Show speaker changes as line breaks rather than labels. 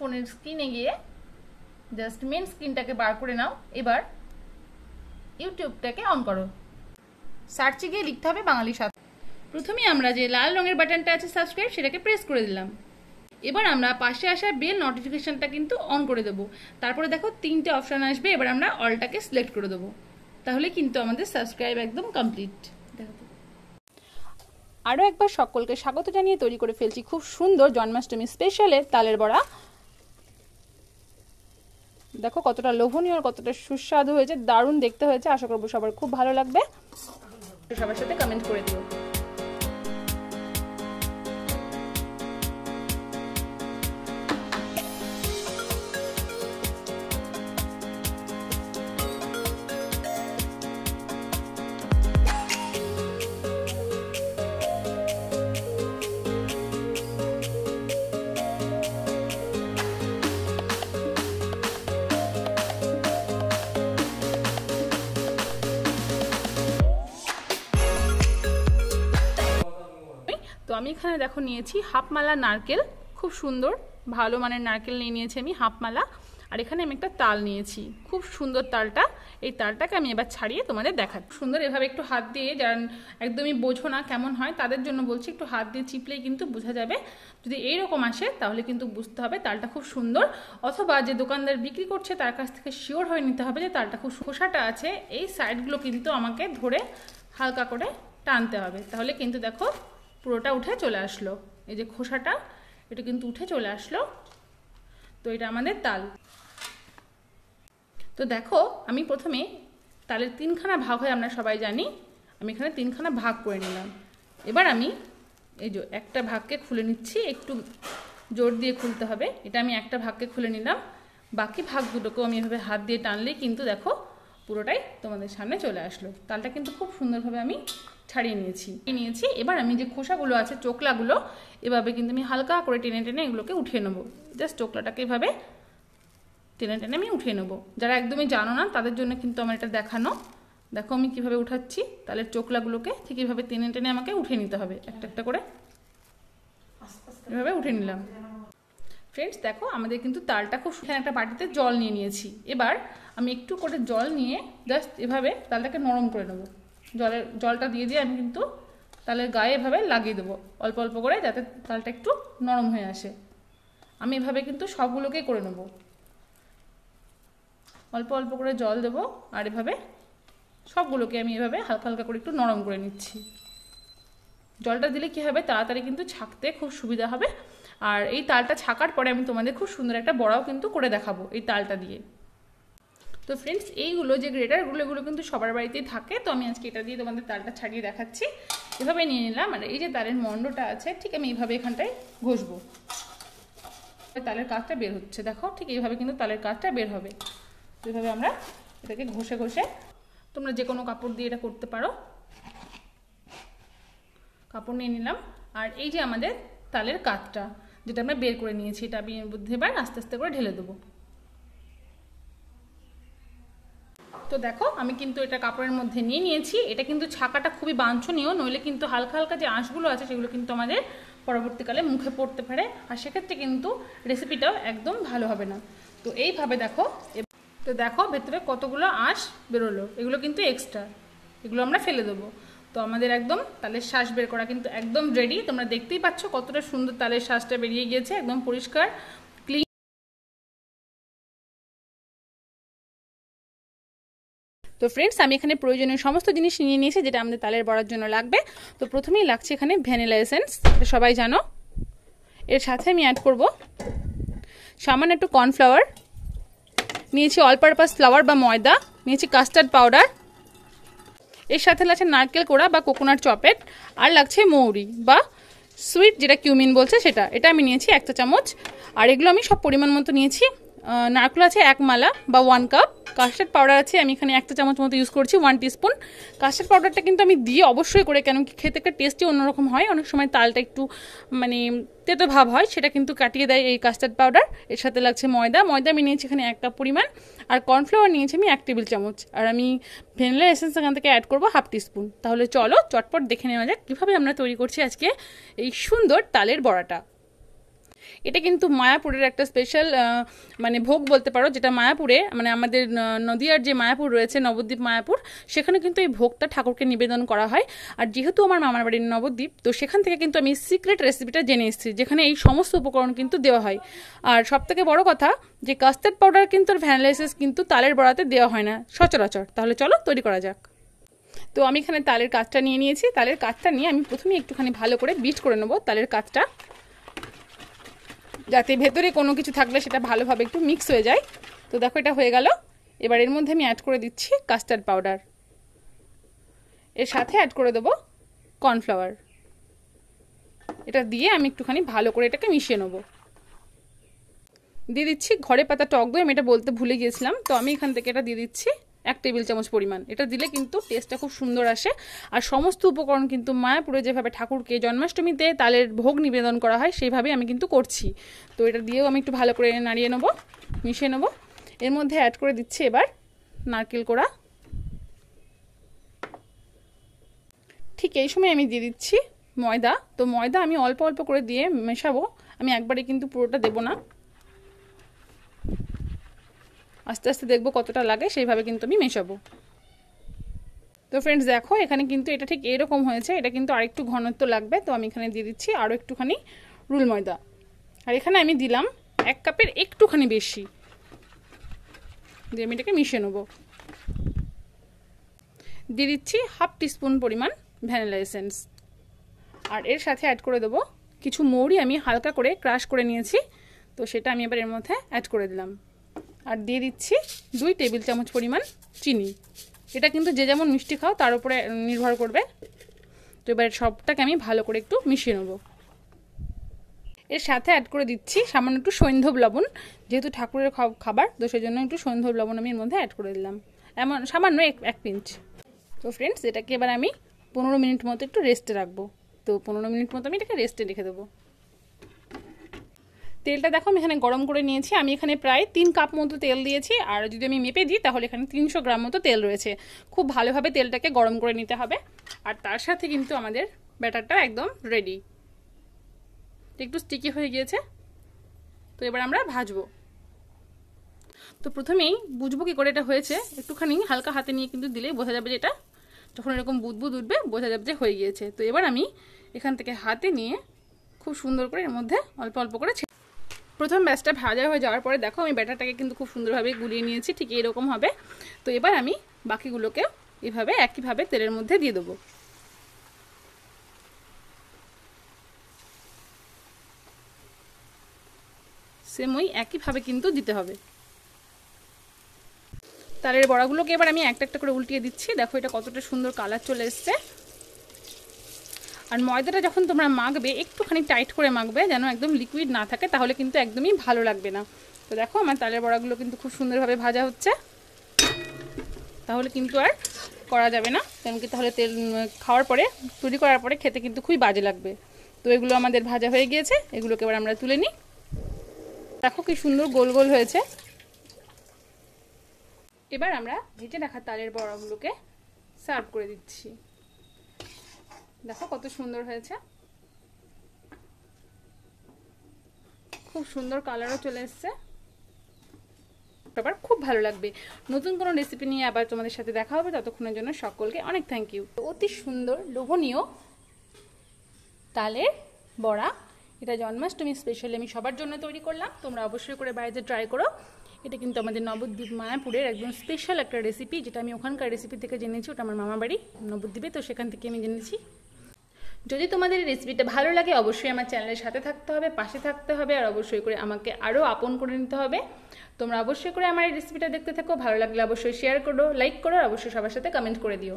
ফোনের স্ক্রিনে গিয়ে জাস্ট মেন স্ক্রিনটাকে বার করে নাও এবার ইউটিউবটাকে অন করো সার্চে গিয়ে লিখতে হবে বাঙালি সাথে প্রথমে আমরা যে লাল রঙের বাটনটা আছে সাবস্ক্রাইব সেটাকে প্রেস করে দিলাম এবার আমরা পাশে আসা বেল নোটিফিকেশনটা কিন্তু অন করে দেবো তারপরে দেখো তিনটে অপশান আসবে এবার আমরা অলটাকে সিলেক্ট করে দেবো তাহলে কিন্তু আমাদের সাবস্ক্রাইব একদম কমপ্লিট আরও একবার সকলকে স্বাগত জানিয়ে তৈরি করে ফেলছি খুব সুন্দর জন্মাষ্টমী স্পেশালের তালের বড়া দেখো কতটা লোভনীয় আর কতটা সুস্বাদু হয়েছে দারুণ দেখতে হয়েছে আশা করবো সবার খুব ভালো লাগবে সবার সাথে কমেন্ট করে দিও আমি এখানে দেখো নিয়েছি হাফমালা নারকেল খুব সুন্দর ভালো মানের নারকেল নিয়ে নিয়েছি আমি হাফমালা আর এখানে আমি একটা তাল নিয়েছি খুব সুন্দর তালটা এই তালটাকে আমি এবার ছাড়িয়ে তোমাদের দেখা সুন্দর এভাবে একটু হাত দিয়ে যারা একদমই বোঝো না কেমন হয় তাদের জন্য বলছি একটু হাত দিয়ে চিপলেই কিন্তু বোঝা যাবে যদি এইরকম আসে তাহলে কিন্তু বুঝতে হবে তালটা খুব সুন্দর অথবা যে দোকানদার বিক্রি করছে তার কাছ থেকে শিওর হয়ে নিতে হবে যে তালটা খুব খোসাটা আছে এই সাইডগুলো কিন্তু আমাকে ধরে হালকা করে টানতে হবে তাহলে কিন্তু দেখো পুরোটা উঠে চলে আসলো এই যে খোসাটা এটা কিন্তু উঠে চলে আসলো তো এটা আমাদের তাল তো দেখো আমি প্রথমে তালের তিনখানা ভাগ হয় আমরা সবাই জানি আমি এখানে তিনখানা ভাগ করে নিলাম এবার আমি এই যে একটা ভাগকে খুলে নিচ্ছি একটু জোর দিয়ে খুলতে হবে এটা আমি একটা ভাগকে খুলে নিলাম বাকি ভাগ দুটোকেও আমি এভাবে হাত দিয়ে টানলেই কিন্তু দেখো পুরোটাই তোমাদের সামনে চলে আসলো তালটা কিন্তু খুব সুন্দরভাবে আমি ছাড়িয়ে নিয়েছি নিয়েছি এবার আমি যে খোসাগুলো আছে চোকলাগুলো এভাবে কিন্তু আমি হালকা করে টেনে টেনে এগুলোকে উঠিয়ে নেবো জাস্ট চোকলাটাকে এভাবে টেনে টেনে আমি উঠিয়ে নেবো যারা একদমই জানো না তাদের জন্য কিন্তু আমার এটা দেখানো দেখো আমি কিভাবে উঠাচ্ছি তাহলে চোকলাগুলোকে ঠিক এভাবে টেনে টেনে আমাকে উঠে নিতে হবে একটা একটা করে এভাবে উঠে নিলাম ফ্রেন্ডস দেখো আমাদের কিন্তু তালটা খুব সুন্দর একটা বাটিতে জল নিয়ে নিয়েছি এবার আমি একটু করে জল নিয়ে জাস্ট এভাবে তালটাকে নরম করে নেবো জলের জলটা দিয়ে দিয়ে আমি কিন্তু তালের গায়ে এভাবে লাগিয়ে দেবো অল্প অল্প করে যাতে তালটা একটু নরম হয়ে আসে আমি এভাবে কিন্তু সবগুলোকেই করে নেব অল্প অল্প করে জল দেবো আর এভাবে সবগুলোকে আমি এভাবে হালকা হালকা করে একটু নরম করে নিচ্ছি জলটা দিলে কী হবে তাড়াতাড়ি কিন্তু ছাকতে খুব সুবিধা হবে আর এই তালটা ছাকার পরে আমি তোমাদের খুব সুন্দর একটা বড়াও কিন্তু করে দেখাবো এই তালটা দিয়ে তো ফ্রেন্ডস এইগুলো যে গ্রেটারগুলো এগুলো কিন্তু সবার বাড়িতেই থাকে তো আমি আজকে এটা দিয়ে তোমাদের তারটা ছাড়িয়ে দেখাচ্ছি এভাবে নিয়ে নিলাম আর এই যে তারের মণ্ডটা আছে ঠিক আমি এইভাবে এখানটায় ঘষবো তালের কাজটা বের হচ্ছে দেখো ঠিক এইভাবে কিন্তু তালের কাজটা বের হবে এইভাবে আমরা এটাকে ঘষে ঘষে তোমরা যে কোনো কাপড় দিয়ে এটা করতে পারো কাপড় নিয়ে নিলাম আর এই যে আমাদের তালের কাতটা যেটা আমরা বের করে নিয়েছি এটা আমি এবার আস্তে আস্তে করে ঢেলে দেবো তো দেখো আমি কিন্তু এটা কাপড়ের মধ্যে নিয়ে নিয়েছি এটা কিন্তু ছাকাটা খুবই বাঞ্ছনীয় নইলে কিন্তু হালকা হালকা যে আঁশগুলো আছে সেগুলো কিন্তু আমাদের পরবর্তীকালে মুখে পড়তে পারে আর সেক্ষেত্রে কিন্তু রেসিপিটাও একদম ভালো হবে না তো এইভাবে দেখো তো দেখো ভেতরে কতগুলো আঁশ বেরোলো এগুলো কিন্তু এক্সট্রা এগুলো আমরা ফেলে দেবো তো আমাদের একদম তালের শ্বাস বের করা কিন্তু একদম রেডি তোমরা দেখতেই পাচ্ছ কতটা সুন্দর তালের শ্বাসটা বেরিয়ে গিয়েছে একদম পরিষ্কার তো ফ্রেন্ডস আমি এখানে প্রয়োজনীয় সমস্ত জিনিস নিয়ে নিয়েছি যেটা আমাদের তালের বড়ার জন্য লাগবে তো প্রথমেই লাগছে এখানে ভ্যানিলা এসেন্স সবাই জানো এর সাথে আমি অ্যাড করব সামান্য একটু কর্নফ্লাওয়ার নিয়েছি অল পারপাস ফ্লাওয়ার বা ময়দা নিয়েছি কাস্টার্ড পাউডার এর সাথে লাগছে নারকেল কোড়া বা কোকোনাট চপেট আর লাগছে মৌরি বা সুইট যেটা কিউমিন বলছে সেটা এটা আমি নিয়েছি একটা চামচ আর এগুলো আমি সব পরিমাণ মতো নিয়েছি নারকুল আছে এক মালা বা ওয়ান কাপ কাস্টার্ড পাউডার আছে আমি এখানে একটা চামচ মতো ইউজ করছি ওয়ান টিস্পুন কাস্টার্ড পাউডারটা কিন্তু আমি দিয়ে অবশ্যই করে কেন কি খেতে একটা টেস্টই অন্যরকম হয় অনেক সময় তালটা একটু মানে তেতো ভাব হয় সেটা কিন্তু কাটিয়ে দেয় এই কাস্টার্ড পাউডার এর সাথে লাগছে ময়দা ময়দা আমি নিয়েছি এখানে একটা পরিমাণ আর কর্নফ্লাওয়ার নিয়েছি আমি এক টেবিল চামচ আর আমি ভেনিলা এসেন্স এখান থেকে অ্যাড করবো হাফ টিস্পুন তাহলে চলো চটপট দেখে নেওয়া যাক কীভাবে আমরা তৈরি করছি আজকে এই সুন্দর তালের বড়াটা এটা কিন্তু মায়াপুরের একটা স্পেশাল মানে ভোগ বলতে পারো যেটা মায়াপুরে মানে আমাদের নদিয়ার যে মায়াপুর রয়েছে নবদ্বীপ মায়াপুর সেখানে কিন্তু এই ভোগটা ঠাকুরকে নিবেদন করা হয় আর যেহেতু আমার মামার বাড়ির নবদ্বীপ তো সেখান থেকে কিন্তু আমি সিক্রেট রেসিপিটা জেনে এসেছি যেখানে এই সমস্ত উপকরণ কিন্তু দেওয়া হয় আর সব থেকে বড় কথা যে কাস্টার্ড পাউডার কিন্তু ভ্যানালাইসিস কিন্তু তালের বড়াতে দেওয়া হয় না সচরাচর তাহলে চলো তৈরি করা যাক তো আমি এখানে তালের কাজটা নিয়ে নিয়েছি তালের কাজটা নিয়ে আমি প্রথমেই একটুখানি ভালো করে বিট করে নেবো তালের কাজটা যাতে ভেতরে কোনো কিছু থাকলে সেটা ভালোভাবে একটু মিক্স হয়ে যায় তো দেখো এটা হয়ে গেল এবার এর মধ্যে আমি অ্যাড করে দিচ্ছি কাস্টার্ড পাউডার এর সাথে অ্যাড করে দেবো কর্নফ্লাওয়ার এটা দিয়ে আমি একটুখানি ভালো করে এটাকে মিশিয়ে নেব দিয়ে দিচ্ছি ঘরে পাতা টক দই আমি এটা বলতে ভুলে গিয়েছিলাম তো আমি এখান থেকে এটা দিয়ে দিচ্ছি এক টেবিল চামচ পরিমাণ এটা দিলে কিন্তু টেস্টটা খুব সুন্দর আসে আর সমস্ত উপকরণ কিন্তু মায়াপুরে যেভাবে ঠাকুরকে জন্মাষ্টমীতে তালের ভোগ নিবেদন করা হয় সেইভাবে আমি কিন্তু করছি তো এটা দিয়েও আমি একটু ভালো করে নাড়িয়ে নেবো মিশিয়ে নেবো এর মধ্যে অ্যাড করে দিচ্ছি এবার নারকেল কোড়া ঠিক এই সময় আমি দিয়ে দিচ্ছি ময়দা তো ময়দা আমি অল্প অল্প করে দিয়ে মেশাবো আমি একবারে কিন্তু পুরোটা দেবো না আস্তে আস্তে দেখবো কতটা লাগে সেইভাবে কিন্তু আমি মেশাবো তো ফ্রেন্ডস দেখো এখানে কিন্তু এটা ঠিক এরকম হয়েছে এটা কিন্তু আরেকটু ঘনত্ব লাগবে তো আমি এখানে দিয়ে দিচ্ছি আরও একটুখানি রুল ময়দা আর এখানে আমি দিলাম এক কাপের একটুখানি বেশি দিয়ে আমি এটাকে মিশিয়ে নেবো দিয়ে দিচ্ছি হাফ টিস্পুন পরিমাণ ভ্যানিলা এসেন্স আর এর সাথে অ্যাড করে দেবো কিছু মৌরি আমি হালকা করে ক্রাশ করে নিয়েছি তো সেটা আমি এবার এর মধ্যে অ্যাড করে দিলাম আর দিয়ে দিচ্ছি দুই টেবিল চামচ পরিমাণ চিনি এটা কিন্তু যে যেমন মিষ্টি খাও তার উপরে নির্ভর করবে তো এবার সবটাকে আমি ভালো করে একটু মিশিয়ে নেবো এর সাথে অ্যাড করে দিচ্ছি সামান্য একটু সৈন্ধব লবণ যেহেতু ঠাকুরের খাবার তো সেই জন্য একটু সৈন্ধব লবণ আমি এর মধ্যে অ্যাড করে দিলাম এমন সামান্য এক এক পিঞ্চ তো ফ্রেন্ডস এটাকে এবার আমি পনেরো মিনিট মতো একটু রেস্টে রাখবো তো পনেরো মিনিট মতো আমি এটাকে রেস্টে রেখে দেবো তেলটা দেখো আমি এখানে গরম করে নিয়েছি আমি এখানে প্রায় তিন কাপ মতো তেল দিয়েছি আর যদি আমি মেপে দিই তাহলে এখানে তিনশো গ্রাম মতো তেল রয়েছে খুব ভালোভাবে তেলটাকে গরম করে নিতে হবে আর তার সাথে কিন্তু আমাদের ব্যাটারটা একদম রেডি একটু স্টিকি হয়ে গিয়েছে তো এবার আমরা ভাজবো তো প্রথমেই বুঝবো কি করে এটা হয়েছে একটুখানি হালকা হাতে নিয়ে কিন্তু দিলেই বোঝা যাবে যে এটা যখন এরকম বুদবুদ উঠবে বোঝা যাবে যে হয়ে গিয়েছে তো এবার আমি এখান থেকে হাতে নিয়ে খুব সুন্দর করে এর মধ্যে অল্প অল্প করে প্রথম ব্যাচটা ভাজা হয়ে যাওয়ার পরে দেখো আমি ব্যাটারটাকে কিন্তু খুব সুন্দরভাবে গুলিয়ে নিয়েছি ঠিক এরকম হবে তো এবার আমি বাকিগুলোকে এভাবে একইভাবে তেলের মধ্যে দিয়ে দেবো সেম ওই একইভাবে কিন্তু দিতে হবে তারের বড়াগুলোকে এবার আমি একটা একটা করে উল্টিয়ে দিচ্ছি দেখো এটা কতটা সুন্দর কালার চলে এসছে আর ময়দাটা যখন তোমরা মাখবে একটুখানি টাইট করে মাখবে যেন একদম লিকুইড না থাকে তাহলে কিন্তু একদমই ভালো লাগবে না তো দেখো আমার তালের বড়াগুলো কিন্তু খুব সুন্দরভাবে ভাজা হচ্ছে তাহলে কিন্তু আর করা যাবে না কারণ কি তাহলে তেল খাওয়ার পরে তৈরি করার পরে খেতে কিন্তু খুবই বাজে লাগবে তো এগুলো আমাদের ভাজা হয়ে গিয়েছে এগুলোকে এবার আমরা তুলে নিই দেখো কি সুন্দর গোল গোল হয়েছে এবার আমরা ভেজে রাখা তালের বড়াগুলোকে সার্ভ করে দিচ্ছি দেখো কত সুন্দর হয়েছে খুব সুন্দর কালারও চলে এসছে আবার খুব ভালো লাগবে নতুন কোনো রেসিপি নিয়ে আবার তোমাদের সাথে দেখা হবে ততক্ষণের জন্য সকলকে অনেক থ্যাংক ইউ অতি সুন্দর লোভনীয় তালের বড়া এটা জন্মাষ্টমী স্পেশালি আমি সবার জন্য তৈরি করলাম তোমরা অবশ্যই করে বাইরে ট্রাই করো এটা কিন্তু আমাদের নবদ্বীপ মায়াপুরের একদম স্পেশাল একটা রেসিপি যেটা আমি ওখানকার রেসিপি থেকে জেনেছি ওটা আমার মামাবাড়ি নবদ্বীপে তো সেখান থেকে আমি জেনেছি যদি তোমাদের এই রেসিপিটা ভালো লাগে অবশ্যই আমার চ্যানেলের সাথে থাকতে হবে পাশে থাকতে হবে আর অবশ্যই করে আমাকে আরও আপন করে নিতে হবে তোমরা অবশ্যই করে আমার এই রেসিপিটা দেখতে থাকো ভালো লাগলে অবশ্যই শেয়ার করো লাইক করো আর অবশ্যই সবার সাথে কমেন্ট করে দিও